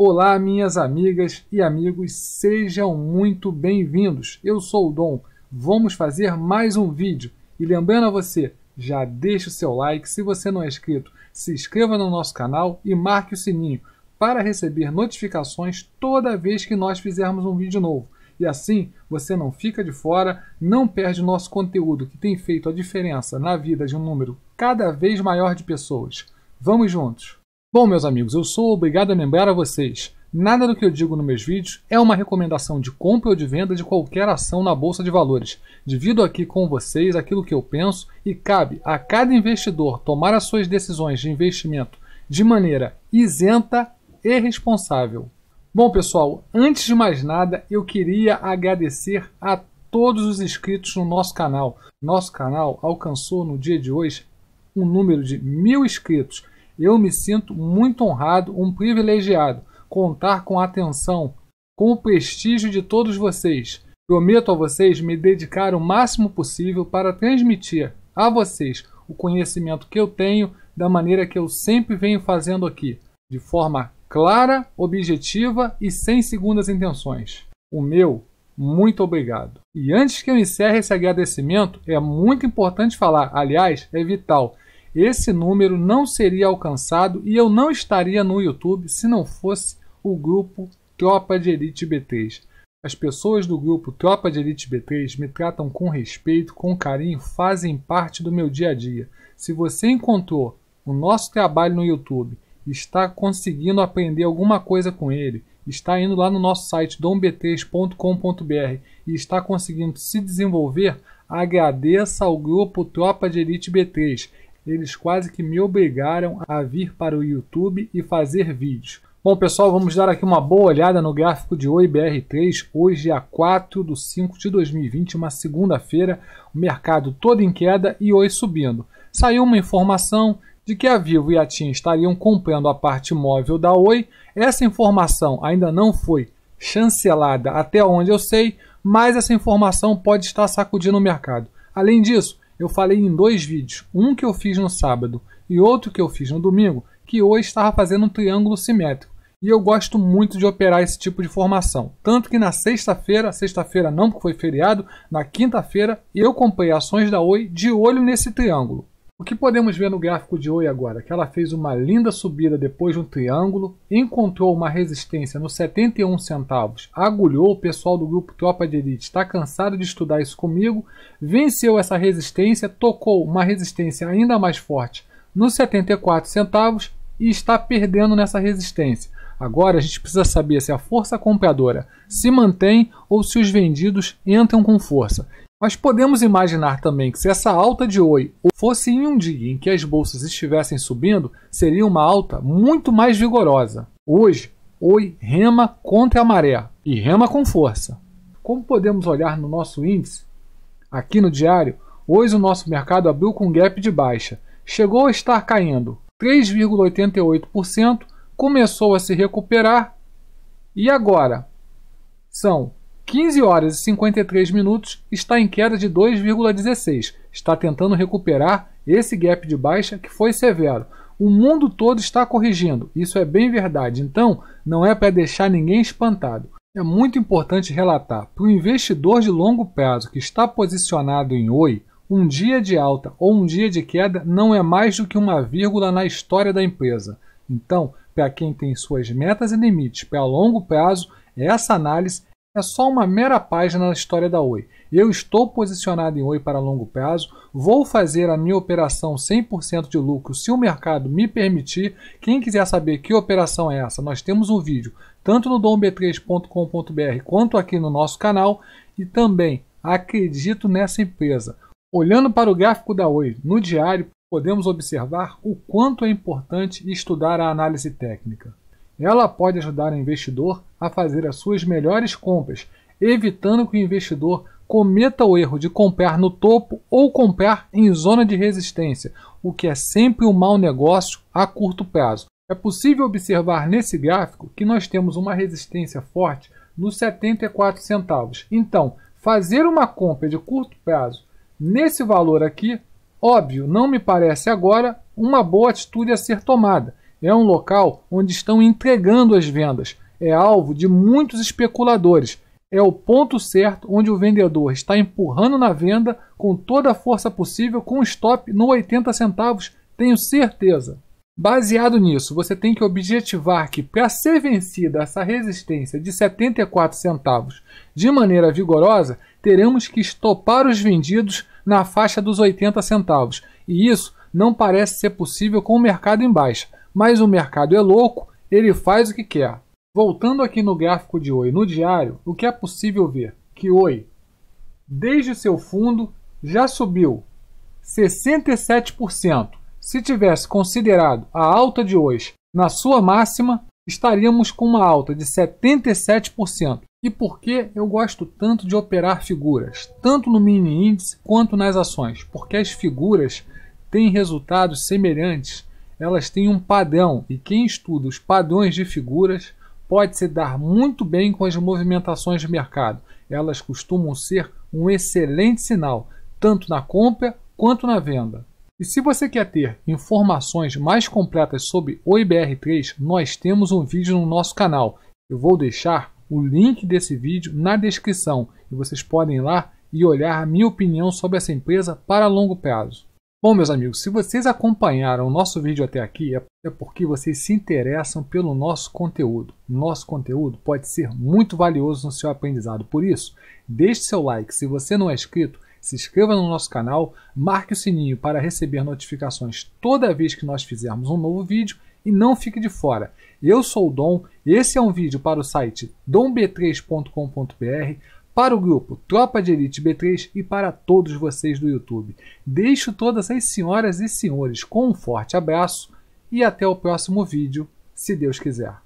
Olá, minhas amigas e amigos, sejam muito bem-vindos. Eu sou o Dom. Vamos fazer mais um vídeo. E lembrando a você, já deixe o seu like se você não é inscrito, se inscreva no nosso canal e marque o sininho para receber notificações toda vez que nós fizermos um vídeo novo. E assim você não fica de fora, não perde nosso conteúdo que tem feito a diferença na vida de um número cada vez maior de pessoas. Vamos juntos! Bom, meus amigos, eu sou obrigado a lembrar a vocês, nada do que eu digo nos meus vídeos é uma recomendação de compra ou de venda de qualquer ação na bolsa de valores. Divido aqui com vocês aquilo que eu penso e cabe a cada investidor tomar as suas decisões de investimento de maneira isenta e responsável. Bom, pessoal, antes de mais nada, eu queria agradecer a todos os inscritos no nosso canal. Nosso canal alcançou no dia de hoje um número de mil inscritos. Eu me sinto muito honrado, um privilegiado, contar com a atenção, com o prestígio de todos vocês. Prometo a vocês me dedicar o máximo possível para transmitir a vocês o conhecimento que eu tenho da maneira que eu sempre venho fazendo aqui, de forma clara, objetiva e sem segundas intenções. O meu muito obrigado. E antes que eu encerre esse agradecimento, é muito importante falar, aliás, é vital esse número não seria alcançado e eu não estaria no YouTube se não fosse o grupo Tropa de Elite B3. As pessoas do grupo Tropa de Elite B3 me tratam com respeito, com carinho, fazem parte do meu dia a dia. Se você encontrou o nosso trabalho no YouTube, está conseguindo aprender alguma coisa com ele, está indo lá no nosso site domb3.com.br e está conseguindo se desenvolver, agradeça ao grupo Tropa de Elite B3. Eles quase que me obrigaram a vir para o YouTube e fazer vídeos. Bom, pessoal, vamos dar aqui uma boa olhada no gráfico de oi BR3. Hoje é a 4 de 5 de 2020, uma segunda-feira, o mercado todo em queda e oi subindo. Saiu uma informação de que a Vivo e a TIM estariam comprando a parte móvel da Oi. Essa informação ainda não foi chancelada até onde eu sei, mas essa informação pode estar sacudindo o mercado. Além disso, eu falei em dois vídeos, um que eu fiz no sábado e outro que eu fiz no domingo, que hoje estava fazendo um triângulo simétrico. E eu gosto muito de operar esse tipo de formação. Tanto que na sexta-feira, sexta-feira não porque foi feriado, na quinta-feira eu comprei ações da Oi de olho nesse triângulo. O que podemos ver no gráfico de Oi agora? Que ela fez uma linda subida depois de um triângulo, encontrou uma resistência nos 71 centavos, agulhou o pessoal do grupo Tropa de Elite, está cansado de estudar isso comigo, venceu essa resistência, tocou uma resistência ainda mais forte nos 74 centavos e está perdendo nessa resistência. Agora a gente precisa saber se a força compradora se mantém ou se os vendidos entram com força. Mas podemos imaginar também que se essa alta de oi fosse em um dia em que as bolsas estivessem subindo, seria uma alta muito mais vigorosa. Hoje, oi rema contra a maré e rema com força. Como podemos olhar no nosso índice? Aqui no diário, hoje o nosso mercado abriu com gap de baixa. Chegou a estar caindo 3,88%, começou a se recuperar e agora são 15 horas e 53 minutos está em queda de 2,16. Está tentando recuperar esse gap de baixa que foi severo. O mundo todo está corrigindo, isso é bem verdade. Então, não é para deixar ninguém espantado. É muito importante relatar para o investidor de longo prazo que está posicionado em OI, um dia de alta ou um dia de queda não é mais do que uma vírgula na história da empresa. Então, para quem tem suas metas e limites para longo prazo, essa análise é só uma mera página na história da Oi. Eu estou posicionado em Oi para longo prazo, vou fazer a minha operação 100% de lucro se o mercado me permitir. Quem quiser saber que operação é essa, nós temos um vídeo tanto no domb3.com.br quanto aqui no nosso canal e também acredito nessa empresa. Olhando para o gráfico da Oi no diário, podemos observar o quanto é importante estudar a análise técnica. Ela pode ajudar o investidor a fazer as suas melhores compras, evitando que o investidor cometa o erro de comprar no topo ou comprar em zona de resistência, o que é sempre um mau negócio a curto prazo. É possível observar nesse gráfico que nós temos uma resistência forte nos 74 centavos. Então, fazer uma compra de curto prazo nesse valor aqui, óbvio, não me parece agora uma boa atitude a ser tomada é um local onde estão entregando as vendas. É alvo de muitos especuladores. É o ponto certo onde o vendedor está empurrando na venda com toda a força possível com stop no 80 centavos, tenho certeza. Baseado nisso, você tem que objetivar que para ser vencida essa resistência de 74 centavos de maneira vigorosa, teremos que estopar os vendidos na faixa dos 80 centavos. E isso não parece ser possível com o mercado em baixa mas o mercado é louco, ele faz o que quer. Voltando aqui no gráfico de Oi no diário, o que é possível ver? Que Oi, desde seu fundo, já subiu 67%. Se tivesse considerado a alta de hoje na sua máxima, estaríamos com uma alta de 77%. E por que eu gosto tanto de operar figuras, tanto no mini índice quanto nas ações? Porque as figuras têm resultados semelhantes elas têm um padrão e quem estuda os padrões de figuras pode se dar muito bem com as movimentações de mercado. Elas costumam ser um excelente sinal, tanto na compra quanto na venda. E se você quer ter informações mais completas sobre o IBR3, nós temos um vídeo no nosso canal. Eu vou deixar o link desse vídeo na descrição e vocês podem ir lá e olhar a minha opinião sobre essa empresa para longo prazo. Bom, meus amigos, se vocês acompanharam o nosso vídeo até aqui, é, é porque vocês se interessam pelo nosso conteúdo. Nosso conteúdo pode ser muito valioso no seu aprendizado. Por isso, deixe seu like. Se você não é inscrito, se inscreva no nosso canal, marque o sininho para receber notificações toda vez que nós fizermos um novo vídeo e não fique de fora. Eu sou o Dom, esse é um vídeo para o site domb3.com.br para o grupo Tropa de Elite B3 e para todos vocês do YouTube. Deixo todas as senhoras e senhores com um forte abraço e até o próximo vídeo, se Deus quiser.